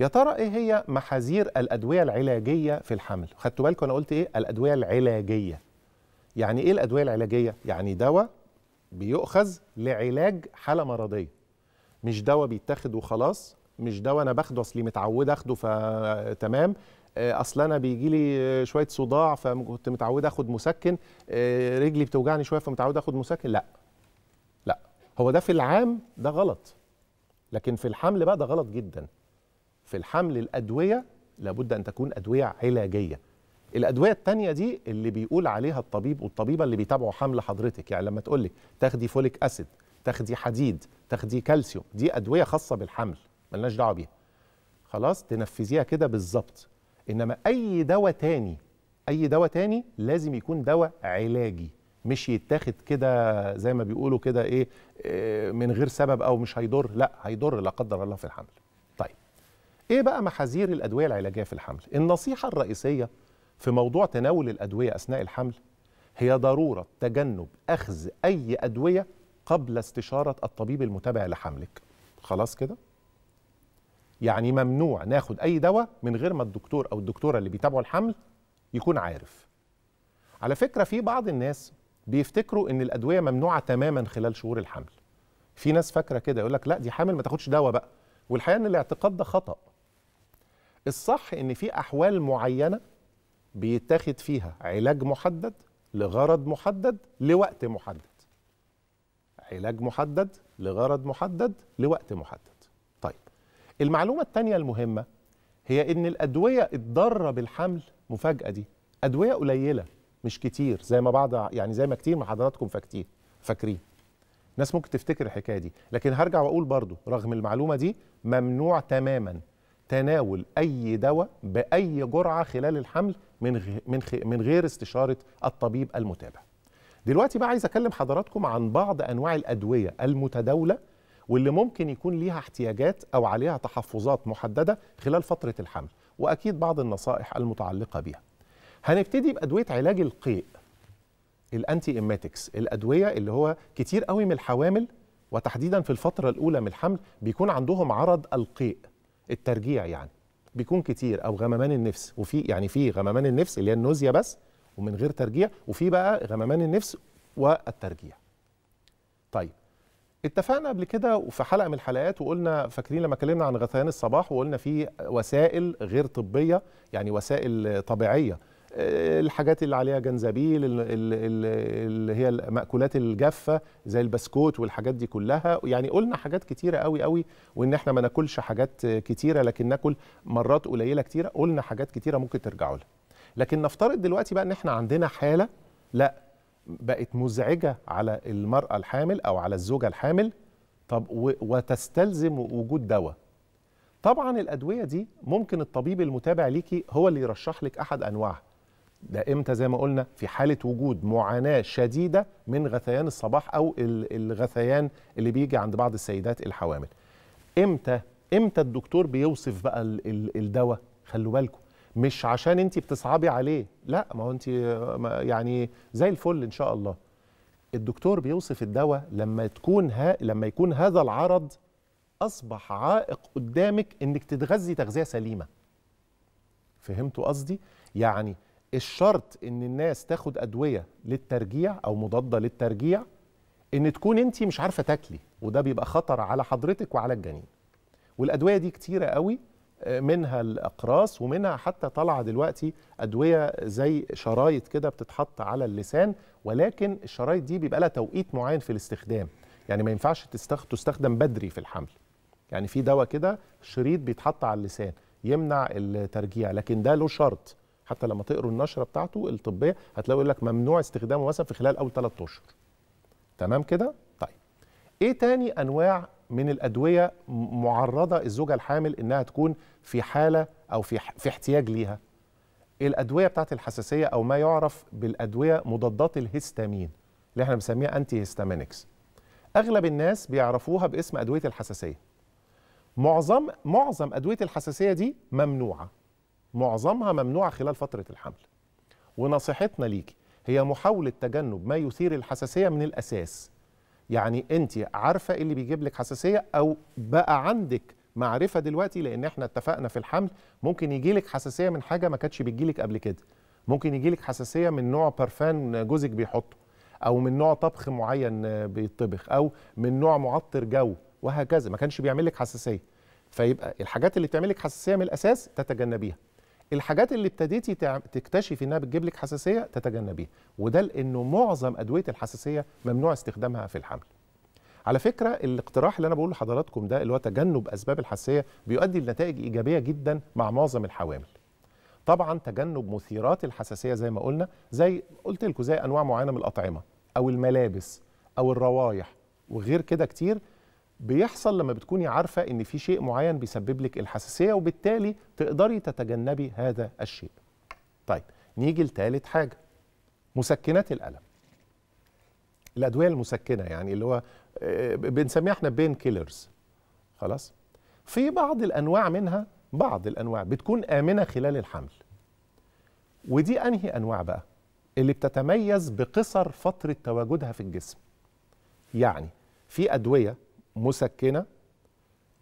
يا ترى ايه هي محاذير الادويه العلاجيه في الحمل خدتوا بالكم انا قلت ايه الادويه العلاجيه يعني ايه الادويه العلاجيه يعني دواء بيؤخذ لعلاج حاله مرضيه مش دواء بيتاخد وخلاص مش دواء انا باخده اصلي متعود اخده فتمام آه، اصل انا بيجي لي شويه صداع فكنت متعود اخد مسكن آه، رجلي بتوجعني شويه فمتعود اخد مسكن لا لا هو ده في العام ده غلط لكن في الحمل بقى ده غلط جدا في الحمل الادويه لابد ان تكون ادويه علاجيه الادويه الثانيه دي اللي بيقول عليها الطبيب والطبيبه اللي بيتابعوا حمل حضرتك يعني لما تقول لك تاخدي فوليك اسيد تاخدي حديد تاخدي كالسيوم دي ادويه خاصه بالحمل ملناش دعوه بيها خلاص تنفذيها كده بالظبط انما اي دواء تاني اي دواء تاني لازم يكون دواء علاجي مش يتاخد كده زي ما بيقولوا كده ايه آه، من غير سبب او مش هيضر لا هيضر لا قدر الله في الحمل ايه بقى محاذير الادويه العلاجيه في الحمل النصيحه الرئيسيه في موضوع تناول الادويه اثناء الحمل هي ضروره تجنب اخذ اي ادويه قبل استشاره الطبيب المتابع لحملك خلاص كده يعني ممنوع ناخد اي دواء من غير ما الدكتور او الدكتوره اللي بيتابعوا الحمل يكون عارف على فكره في بعض الناس بيفتكروا ان الادويه ممنوعه تماما خلال شهور الحمل في ناس فاكره كده يقول لك لا دي حامل ما تاخدش دواء بقى والحقيقه ان الاعتقاد ده خطأ الصح ان في احوال معينه بيتاخد فيها علاج محدد لغرض محدد لوقت محدد علاج محدد لغرض محدد لوقت محدد طيب المعلومه الثانيه المهمه هي ان الادويه الضاره بالحمل مفاجاه دي ادويه قليله مش كتير زي ما بعض يعني زي ما كتير من حضراتكم فاكتين فاكرين ناس ممكن تفتكر الحكايه دي لكن هرجع واقول برضو رغم المعلومه دي ممنوع تماما تناول اي دواء باي جرعه خلال الحمل من من غير استشاره الطبيب المتابع. دلوقتي بقى عايز اكلم حضراتكم عن بعض انواع الادويه المتداوله واللي ممكن يكون ليها احتياجات او عليها تحفظات محدده خلال فتره الحمل واكيد بعض النصائح المتعلقه بيها. هنبتدي بادويه علاج القيء الانتي ايماتكس الادويه اللي هو كتير قوي من الحوامل وتحديدا في الفتره الاولى من الحمل بيكون عندهم عرض القيء الترجيع يعني بيكون كتير او غممان النفس وفي يعني في غممان النفس اللي هي النوزيا بس ومن غير ترجيع وفي بقى غممان النفس والترجيع طيب اتفقنا قبل كده وفي حلقه من الحلقات وقلنا فاكرين لما اتكلمنا عن غثيان الصباح وقلنا في وسائل غير طبيه يعني وسائل طبيعيه الحاجات اللي عليها جنزبيل اللي هي المأكولات الجافة زي البسكوت والحاجات دي كلها يعني قلنا حاجات كتيرة قوي قوي وإن إحنا ما ناكلش حاجات كتيرة لكن ناكل مرات قليلة كتيرة قلنا حاجات كتيرة ممكن ترجعوا لها لكن نفترض دلوقتي بقى إن إحنا عندنا حالة لا بقت مزعجة على المرأة الحامل أو على الزوجة الحامل طب وتستلزم وجود دواء طبعا الأدوية دي ممكن الطبيب المتابع ليكي هو اللي يرشح لك أحد أنواعها ده امتى زي ما قلنا في حاله وجود معاناه شديده من غثيان الصباح او الغثيان اللي بيجي عند بعض السيدات الحوامل امتى امتى الدكتور بيوصف بقى الدواء خلوا بالكم مش عشان انت بتصعبي عليه لا ما هو انت يعني زي الفل ان شاء الله الدكتور بيوصف الدواء لما تكون ها لما يكون هذا العرض اصبح عائق قدامك انك تتغذي تغذيه سليمه فهمتوا قصدي يعني الشرط ان الناس تاخد ادويه للترجيع او مضاده للترجيع ان تكون انت مش عارفه تاكلي وده بيبقى خطر على حضرتك وعلى الجنين والادويه دي كتيره قوي آه، منها الاقراص ومنها حتى طالعه دلوقتي ادويه زي شرايط كده بتتحط على اللسان ولكن الشرايط دي بيبقى لها توقيت معين في الاستخدام يعني ما ينفعش تستخدم بدري في الحمل يعني في دواء كده شريط بيتحط على اللسان يمنع الترجيع لكن ده له شرط حتى لما تقروا النشره بتاعته الطبيه هتلاقوا يقول لك ممنوع استخدامه مثلا في خلال اول ثلاث اشهر تمام كده طيب ايه تاني انواع من الادويه معرضه الزوجه الحامل انها تكون في حاله او في في احتياج ليها الادويه بتاعت الحساسيه او ما يعرف بالادويه مضادات الهستامين اللي احنا بنسميها انتي هيستامينكس اغلب الناس بيعرفوها باسم ادويه الحساسيه معظم معظم ادويه الحساسيه دي ممنوعه معظمها ممنوعة خلال فترة الحمل ونصيحتنا ليكي هي محاولة تجنب ما يثير الحساسية من الأساس يعني أنت عارفة إيه اللي بيجيب لك حساسية أو بقى عندك معرفة دلوقتي لأن احنا اتفقنا في الحمل ممكن يجي لك حساسية من حاجة ما كانتش بتجيلك قبل كده ممكن يجي لك حساسية من نوع برفان جوزك بيحطه أو من نوع طبخ معين بيطبخ أو من نوع معطر جو وهكذا ما كانش بيعمل لك حساسية فيبقى الحاجات اللي بتعمل لك حساسية من الأساس تتجنبيها الحاجات اللي ابتديتي تكتشفي انها بتجيب لك حساسيه تتجنبيها وده لانه معظم ادويه الحساسيه ممنوع استخدامها في الحمل على فكره الاقتراح اللي انا بقوله لحضراتكم ده اللي هو تجنب اسباب الحساسيه بيؤدي لنتائج ايجابيه جدا مع معظم الحوامل طبعا تجنب مثيرات الحساسيه زي ما قلنا زي قلت لكم زي انواع معينه من الاطعمه او الملابس او الروايح وغير كده كتير بيحصل لما بتكوني عارفه ان في شيء معين بيسبب لك الحساسيه وبالتالي تقدري تتجنبي هذا الشيء. طيب نيجي لثالث حاجه مسكنات الالم. الادويه المسكنه يعني اللي هو آه، بنسميها احنا بين كيلرز. خلاص؟ في بعض الانواع منها بعض الانواع بتكون امنه خلال الحمل. ودي انهي انواع بقى؟ اللي بتتميز بقصر فتره تواجدها في الجسم. يعني في ادويه مسكنه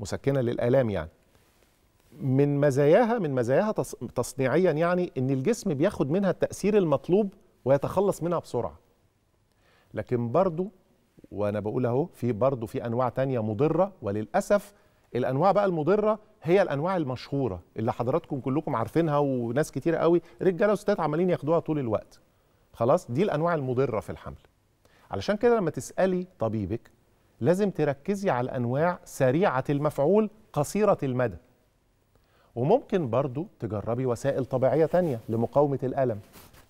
مسكنه للالام يعني من مزاياها من مزاياها تصنيعيا يعني ان الجسم بياخد منها التاثير المطلوب ويتخلص منها بسرعه لكن برضو وانا بقول اهو في برضو في انواع تانية مضره وللاسف الانواع بقى المضره هي الانواع المشهوره اللي حضراتكم كلكم عارفينها وناس كتير قوي رجاله وستات عمالين ياخدوها طول الوقت خلاص دي الانواع المضره في الحمل علشان كده لما تسالي طبيبك لازم تركزي على الأنواع سريعة المفعول قصيرة المدى وممكن برضو تجربي وسائل طبيعية تانية لمقاومة الألم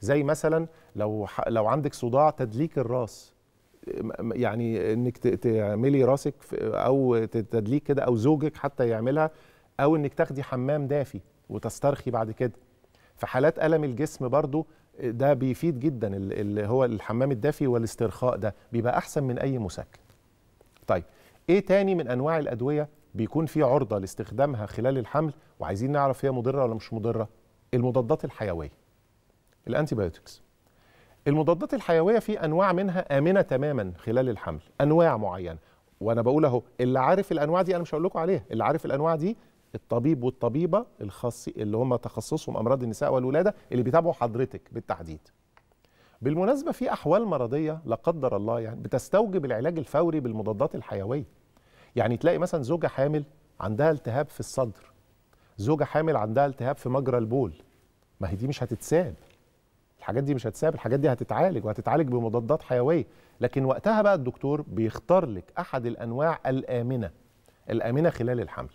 زي مثلا لو, لو عندك صداع تدليك الراس يعني انك تعملي راسك او تدليك كده او زوجك حتى يعملها او انك تاخدي حمام دافي وتسترخي بعد كده في حالات الم الجسم برضو ده بيفيد جدا اللي هو الحمام الدافي والاسترخاء ده بيبقى احسن من اي مسكن طيب ايه تاني من انواع الادويه بيكون في عرضه لاستخدامها خلال الحمل وعايزين نعرف هي مضره ولا مش مضره المضادات الحيويه الانتيبيوتكس المضادات الحيويه في انواع منها امنه تماما خلال الحمل انواع معينه وانا بقول اهو اللي عارف الانواع دي انا مش هقول لكم عليها اللي عارف الانواع دي الطبيب والطبيبه الخاص اللي هم تخصصهم امراض النساء والولاده اللي بيتابعوا حضرتك بالتحديد بالمناسبة في أحوال مرضية لا قدر الله يعني بتستوجب العلاج الفوري بالمضادات الحيوية يعني تلاقي مثلا زوجة حامل عندها التهاب في الصدر زوجة حامل عندها التهاب في مجرى البول ما هي دي مش هتتساب الحاجات دي مش هتساب الحاجات دي هتتعالج وهتتعالج بمضادات حيوية لكن وقتها بقى الدكتور بيختار لك أحد الأنواع الآمنة الآمنة خلال الحمل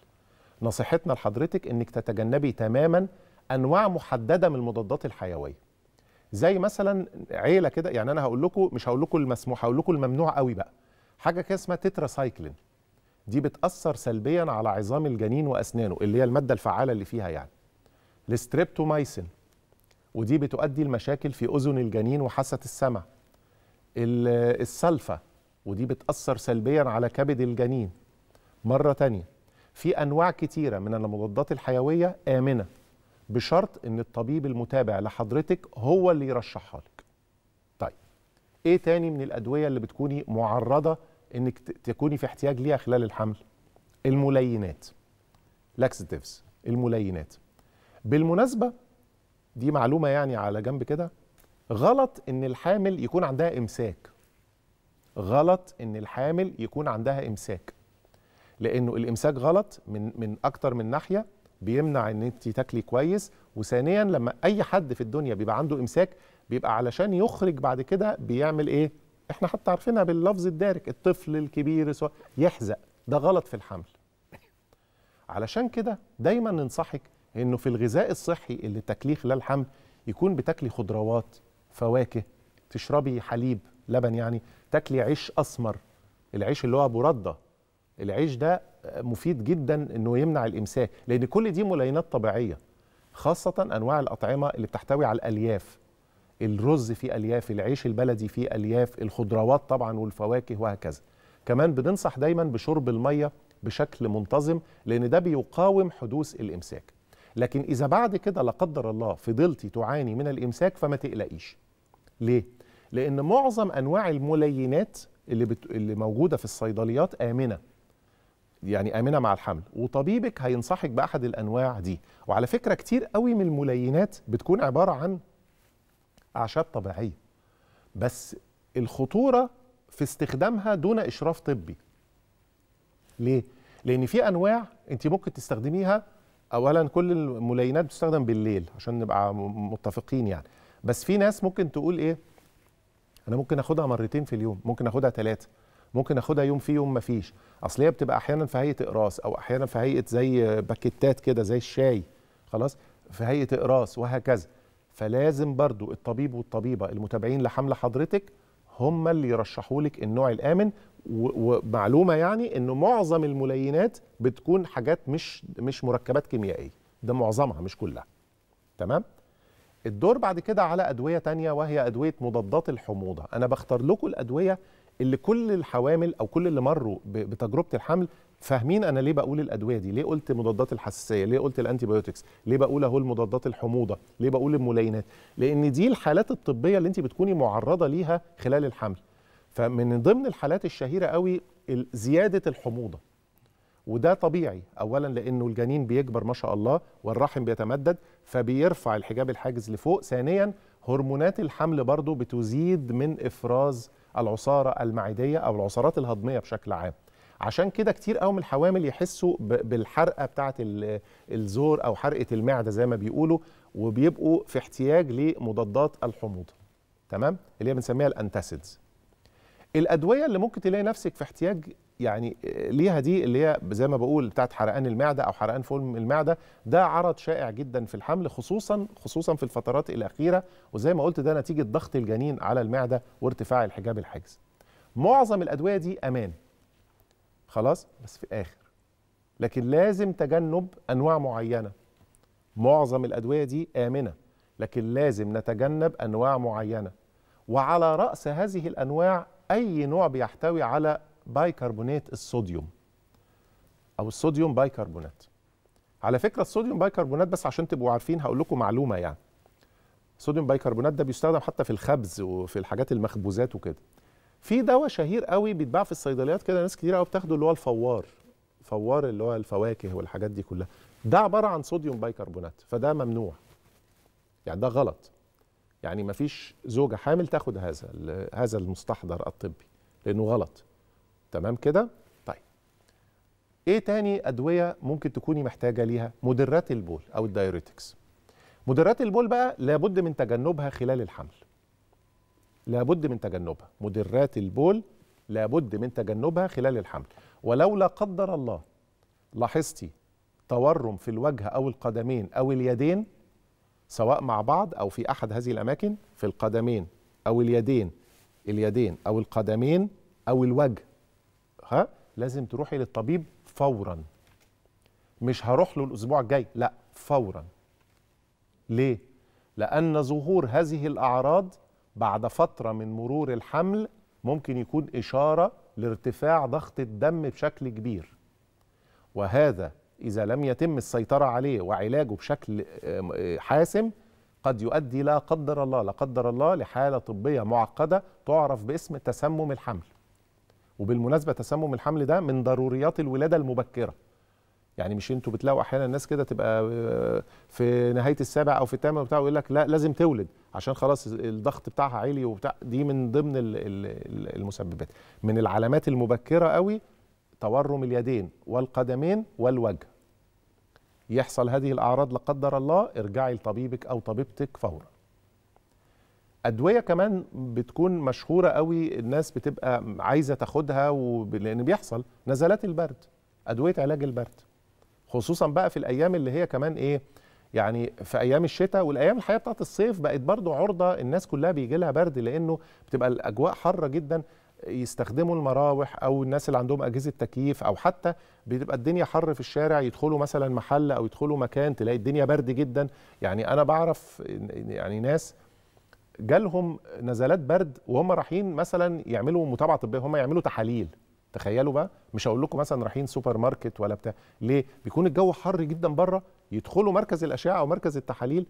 نصيحتنا لحضرتك إنك تتجنبي تماما أنواع محددة من المضادات الحيوية زي مثلا عيله كده يعني انا هقول لكم مش هقول لكم المسموح هقول لكم الممنوع قوي بقى حاجه كده اسمها تتراسايكلين دي بتاثر سلبيا على عظام الجنين واسنانه اللي هي الماده الفعاله اللي فيها يعني الستريبتومايسين ودي بتؤدي لمشاكل في اذن الجنين وحاسه السمع السلفه ودي بتاثر سلبيا على كبد الجنين مره تانية في انواع كتيره من المضادات الحيويه امنه بشرط ان الطبيب المتابع لحضرتك هو اللي يرشحها لك طيب ايه تاني من الادويه اللي بتكوني معرضه انك تكوني في احتياج ليها خلال الحمل الملينات لاكسيتيفز الملينات بالمناسبه دي معلومه يعني على جنب كده غلط ان الحامل يكون عندها امساك غلط ان الحامل يكون عندها امساك لانه الامساك غلط من من اكتر من ناحيه بيمنع ان انت تاكلي كويس وثانيا لما اي حد في الدنيا بيبقى عنده امساك بيبقى علشان يخرج بعد كده بيعمل ايه احنا حتى عارفينها باللفظ الدارك الطفل الكبير يحزق ده غلط في الحمل علشان كده دايما ننصحك انه في الغذاء الصحي اللي تاكليه خلال الحمل يكون بتاكلي خضروات فواكه تشربي حليب لبن يعني تاكلي عيش اسمر العيش اللي هو ابو رده العيش ده مفيد جدا انه يمنع الامساك لان كل دي ملينات طبيعيه خاصه انواع الاطعمه اللي بتحتوي على الالياف الرز فيه الياف العيش البلدي فيه الياف الخضروات طبعا والفواكه وهكذا كمان بننصح دايما بشرب الميه بشكل منتظم لان ده بيقاوم حدوث الامساك لكن اذا بعد كده لا قدر الله فضلتي تعاني من الامساك فما تقلقيش ليه لان معظم انواع الملينات اللي, بت... اللي موجوده في الصيدليات امنه يعني امنه مع الحمل وطبيبك هينصحك باحد الانواع دي وعلى فكره كتير قوي من الملينات بتكون عباره عن اعشاب طبيعيه بس الخطوره في استخدامها دون اشراف طبي ليه لان في انواع انت ممكن تستخدميها اولا كل الملينات بتستخدم بالليل عشان نبقى متفقين يعني بس في ناس ممكن تقول ايه انا ممكن اخدها مرتين في اليوم ممكن اخدها ثلاثه ممكن اخدها يوم في يوم ما فيش اصل هي بتبقى احيانا في هيئه اقراص او احيانا في هيئه زي باكيتات كده زي الشاي خلاص في هيئه اقراص وهكذا فلازم برضو الطبيب والطبيبه المتابعين لحمله حضرتك هم اللي يرشحوا لك النوع الامن ومعلومه يعني انه معظم الملينات بتكون حاجات مش مش مركبات كيميائيه ده معظمها مش كلها تمام الدور بعد كده على ادويه تانية وهي ادويه مضادات الحموضه انا بختار لكم الادويه اللي كل الحوامل او كل اللي مروا بتجربه الحمل فاهمين انا ليه بقول الادويه دي ليه قلت مضادات الحساسيه ليه قلت الانتيبيوتكس ليه بقول اهو المضادات الحموضه ليه بقول الملينات لان دي الحالات الطبيه اللي انت بتكوني معرضه ليها خلال الحمل فمن ضمن الحالات الشهيره قوي زياده الحموضه وده طبيعي اولا لانه الجنين بيكبر ما شاء الله والرحم بيتمدد فبيرفع الحجاب الحاجز لفوق ثانيا هرمونات الحمل برضو بتزيد من افراز العصاره المعديه او العصارات الهضميه بشكل عام عشان كده كتير قوي من الحوامل يحسوا بالحرقه بتاعه الزور او حرقه المعده زي ما بيقولوا وبيبقوا في احتياج لمضادات الحموضه تمام اللي هي بنسميها الانتاسيدز الادويه اللي ممكن تلاقي نفسك في احتياج يعني ليها دي اللي هي زي ما بقول بتاعت حرقان المعده او حرقان فول المعده ده عرض شائع جدا في الحمل خصوصا خصوصا في الفترات الاخيره وزي ما قلت ده نتيجه ضغط الجنين على المعده وارتفاع الحجاب الحاجز. معظم الادويه دي امان. خلاص؟ بس في الاخر. لكن لازم تجنب انواع معينه. معظم الادويه دي امنه لكن لازم نتجنب انواع معينه. وعلى راس هذه الانواع اي نوع بيحتوي على بايكربونات الصوديوم او الصوديوم بايكربونات على فكره الصوديوم بايكربونات بس عشان تبقوا عارفين هقول لكم معلومه يعني صوديوم بايكربونات ده بيستخدم حتى في الخبز وفي الحاجات المخبوزات وكده في دواء شهير قوي بيتباع في الصيدليات كده ناس كتير قوي بتاخده اللي هو الفوار فوار اللي هو الفواكه والحاجات دي كلها ده عباره عن صوديوم بايكربونات فده ممنوع يعني ده غلط يعني مفيش زوجه حامل تاخد هذا هذا المستحضر الطبي لانه غلط تمام كده طيب ايه تاني ادويه ممكن تكوني محتاجه ليها مدرات البول او الدايوريتكس مدرات البول بقى لابد من تجنبها خلال الحمل لابد من تجنبها مدرات البول لابد من تجنبها خلال الحمل ولو لا قدر الله لاحظتي تورم في الوجه او القدمين او اليدين سواء مع بعض او في احد هذه الاماكن في القدمين او اليدين اليدين او القدمين او الوجه ها لازم تروحي للطبيب فورا مش هروح له الاسبوع الجاي لا فورا ليه لان ظهور هذه الاعراض بعد فتره من مرور الحمل ممكن يكون اشاره لارتفاع ضغط الدم بشكل كبير وهذا اذا لم يتم السيطره عليه وعلاجه بشكل آه، حاسم قد يؤدي لا قدر الله لا قدر الله لحاله طبيه معقده تعرف باسم تسمم الحمل وبالمناسبه تسمم الحمل ده من ضروريات الولاده المبكره يعني مش انتوا بتلاقوا احيانا الناس كده تبقى آه، في نهايه السابع او في الثامن بتاعه ويقول لك لا لازم تولد عشان خلاص الضغط بتاعها عالي وبتاع دي من ضمن المسببات من العلامات المبكره قوي تورم اليدين والقدمين والوجه يحصل هذه الاعراض لا قدر الله ارجعي لطبيبك او طبيبتك فورا ادويه كمان بتكون مشهوره قوي الناس بتبقى عايزه تاخدها وب... لان بيحصل نزلات البرد ادويه علاج البرد خصوصا بقى في الايام اللي هي كمان ايه يعني في ايام الشتاء والايام الحقيقه بتاعت الصيف بقت برضو عرضه الناس كلها بيجي لها برد لانه بتبقى الاجواء حاره جدا يستخدموا المراوح او الناس اللي عندهم اجهزه تكييف او حتى بتبقى الدنيا حر في الشارع يدخلوا مثلا محل او يدخلوا مكان تلاقي الدنيا برد جدا يعني انا بعرف يعني ناس جالهم نزلات برد وهم رايحين مثلا يعملوا متابعه طبيه هم يعملوا تحاليل تخيلوا بقى مش هقول لكم مثلا رايحين سوبر ماركت ولا بتاع ليه بيكون الجو حر جدا بره يدخلوا مركز الاشعه او مركز التحاليل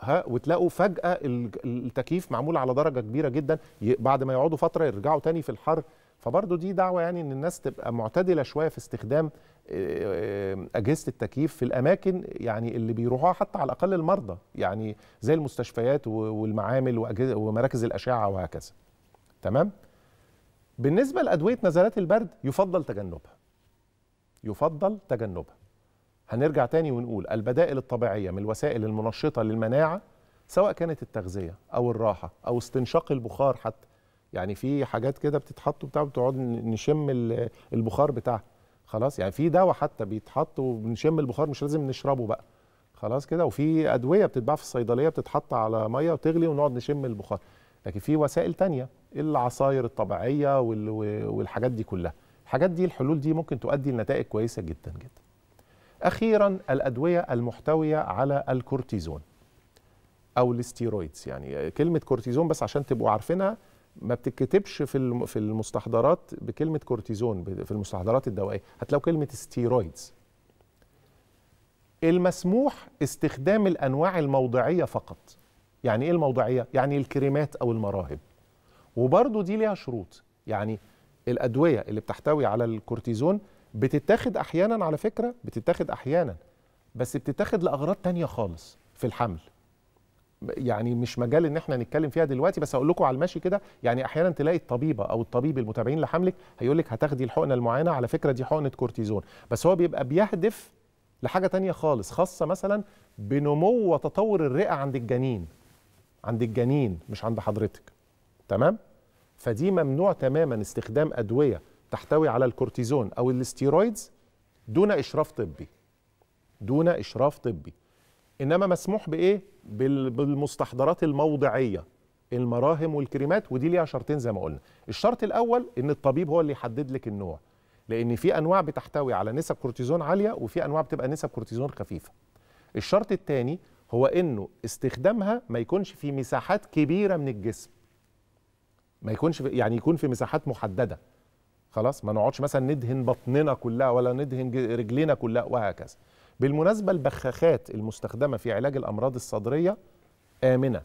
ها وتلاقوا فجاه التكييف معمول على درجه كبيره جدا بعد ما يقعدوا فتره يرجعوا تاني في الحر فبرضه دي دعوه يعني ان الناس تبقى معتدله شويه في استخدام آه، آه، اجهزه التكييف في الاماكن يعني اللي بيروحوها حتى على الاقل المرضى يعني زي المستشفيات والمعامل ومراكز الاشعه وهكذا تمام بالنسبه لادويه نزلات البرد يفضل تجنبها يفضل تجنبها هنرجع تاني ونقول البدائل الطبيعيه من الوسائل المنشطه للمناعه سواء كانت التغذيه او الراحه او استنشاق البخار حتى يعني في حاجات كده بتتحط وبتاع بتقعد نشم البخار بتاعها خلاص يعني في دواء حتى بيتحط وبنشم البخار مش لازم نشربه بقى خلاص كده وفي ادويه بتتباع في الصيدليه بتتحط على ميه وتغلي ونقعد نشم البخار لكن في وسائل تانية العصاير الطبيعيه والحاجات دي كلها الحاجات دي الحلول دي ممكن تؤدي لنتائج كويسه جدا جدا اخيرا الادويه المحتويه على الكورتيزون او الاستيرويدز يعني كلمه كورتيزون بس عشان تبقوا عارفينها ما بتتكتبش في في المستحضرات بكلمه كورتيزون في المستحضرات الدوائيه هتلاقوا كلمه ستيرويدز المسموح استخدام الانواع الموضعيه فقط يعني ايه الموضعيه يعني الكريمات او المراهب وبرضه دي ليها شروط يعني الادويه اللي بتحتوي على الكورتيزون بتتاخد احيانا على فكره بتتاخد احيانا بس بتتاخد لاغراض تانية خالص في الحمل يعني مش مجال ان احنا نتكلم فيها دلوقتي بس اقول لكم على المشي كده يعني احيانا تلاقي الطبيبه او الطبيب المتابعين لحملك هيقول لك هتاخدي الحقنه المعينه على فكره دي حقنه كورتيزون بس هو بيبقى بيهدف لحاجه تانية خالص خاصه مثلا بنمو وتطور الرئه عند الجنين عند الجنين مش عند حضرتك تمام فدي ممنوع تماما استخدام ادويه تحتوي على الكورتيزون او الاستيرويدز دون اشراف طبي دون اشراف طبي انما مسموح بايه بالمستحضرات الموضعيه المراهم والكريمات ودي ليها شرطين زي ما قلنا الشرط الاول ان الطبيب هو اللي يحدد لك النوع لان في انواع بتحتوي على نسب كورتيزون عاليه وفي انواع بتبقى نسب كورتيزون خفيفه الشرط الثاني هو انه استخدامها ما يكونش في مساحات كبيره من الجسم ما يكونش يعني يكون في مساحات محدده خلاص ما نقعدش مثلا ندهن بطننا كلها ولا ندهن رجلينا كلها وهكذا بالمناسبة البخاخات المستخدمة في علاج الأمراض الصدرية آمنة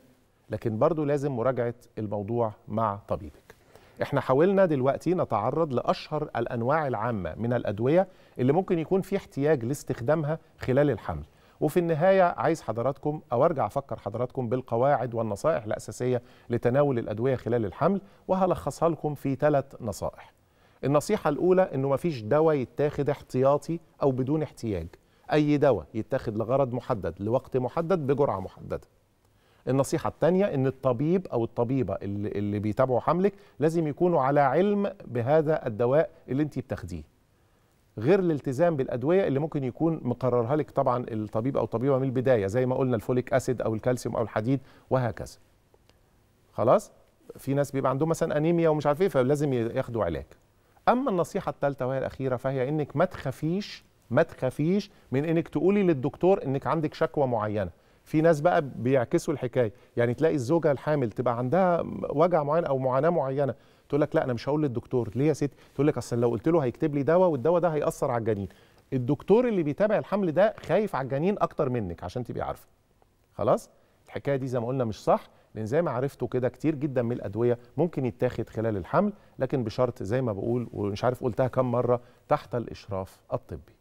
لكن برضو لازم مراجعة الموضوع مع طبيبك احنا حاولنا دلوقتي نتعرض لأشهر الأنواع العامة من الأدوية اللي ممكن يكون في احتياج لاستخدامها خلال الحمل وفي النهاية عايز حضراتكم أو أرجع أفكر حضراتكم بالقواعد والنصائح الأساسية لتناول الأدوية خلال الحمل وهلخصها لكم في ثلاث نصائح النصيحة الأولى أنه مفيش دواء يتاخد احتياطي أو بدون احتياج أي دواء يتاخد لغرض محدد لوقت محدد بجرعة محددة النصيحة الثانية أن الطبيب أو الطبيبة اللي, اللي بيتابعوا حملك لازم يكونوا على علم بهذا الدواء اللي أنت بتاخديه غير الالتزام بالأدوية اللي ممكن يكون مقررها لك طبعا الطبيب أو الطبيبة من البداية زي ما قلنا الفوليك أسيد أو الكالسيوم أو الحديد وهكذا خلاص في ناس بيبقى عندهم مثلا أنيميا ومش عارف إيه فلازم ياخدوا علاج أما النصيحة الثالثة وهي الأخيرة فهي إنك ما تخافيش ما تخافيش من انك تقولي للدكتور انك عندك شكوى معينه في ناس بقى بيعكسوا الحكايه يعني تلاقي الزوجه الحامل تبقى عندها وجع معين او معاناه معينه تقول لك لا انا مش هقول للدكتور ليه يا ستي تقول لك اصل لو قلت له هيكتب لي دواء والدواء ده هياثر على الجنين الدكتور اللي بيتابع الحمل ده خايف على الجنين اكتر منك عشان تبقي عارفه خلاص الحكايه دي زي ما قلنا مش صح لان زي ما عرفتوا كده كتير جدا من الادويه ممكن يتاخد خلال الحمل لكن بشرط زي ما بقول ومش عارف قلتها كم مره تحت الاشراف الطبي